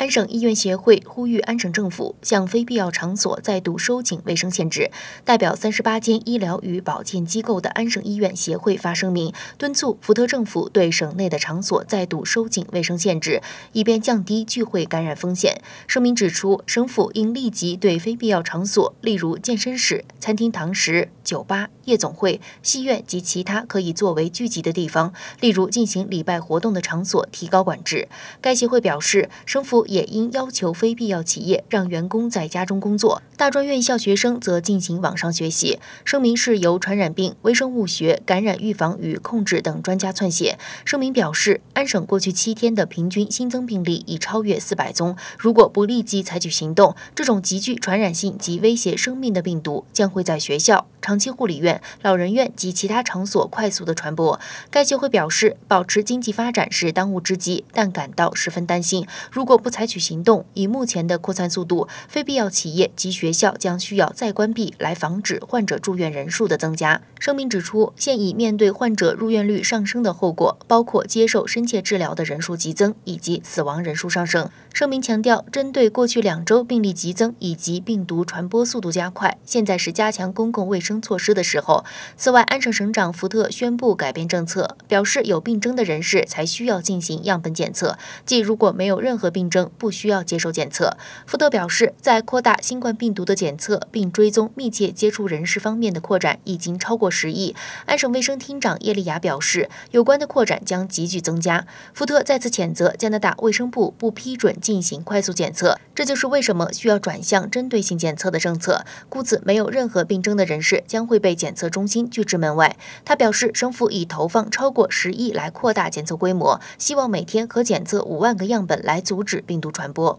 安省医院协会呼吁安省政府向非必要场所再度收紧卫生限制。代表三十八间医疗与保健机构的安省医院协会发声明，敦促福特政府对省内的场所再度收紧卫生限制，以便降低聚会感染风险。声明指出，省府应立即对非必要场所，例如健身室、餐厅、堂食。酒吧、夜总会、戏院及其他可以作为聚集的地方，例如进行礼拜活动的场所，提高管制。该协会表示，政府也应要求非必要企业让员工在家中工作，大专院校学生则进行网上学习。声明是由传染病、微生物学、感染预防与控制等专家撰写。声明表示，安省过去七天的平均新增病例已超越四百宗。如果不立即采取行动，这种极具传染性及威胁生命的病毒将会在学校。长期护理院、老人院及其他场所快速的传播。该协会表示，保持经济发展是当务之急，但感到十分担心。如果不采取行动，以目前的扩散速度，非必要企业及学校将需要再关闭，来防止患者住院人数的增加。声明指出，现已面对患者入院率上升的后果，包括接受深切治疗的人数激增以及死亡人数上升。声明强调，针对过去两周病例激增以及病毒传播速度加快，现在是加强公共卫生。措施的时候，此外，安省省长福特宣布改变政策，表示有病症的人士才需要进行样本检测，即如果没有任何病症，不需要接受检测。福特表示，在扩大新冠病毒的检测并追踪密切接触人士方面的扩展已经超过十亿。安省卫生厅长叶利亚表示，有关的扩展将急剧增加。福特再次谴责加拿大卫生部不批准进行快速检测，这就是为什么需要转向针对性检测的政策。故此，没有任何病症的人士。将会被检测中心拒之门外。他表示，政府已投放超过十亿来扩大检测规模，希望每天可检测五万个样本来阻止病毒传播。